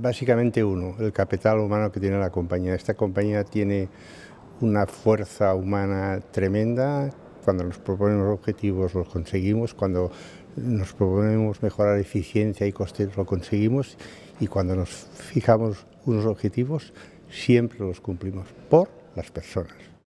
Básicamente uno, el capital humano que tiene la compañía. Esta compañía tiene una fuerza humana tremenda. Cuando nos proponemos objetivos los conseguimos, cuando nos proponemos mejorar eficiencia y costes lo conseguimos y cuando nos fijamos unos objetivos siempre los cumplimos por las personas.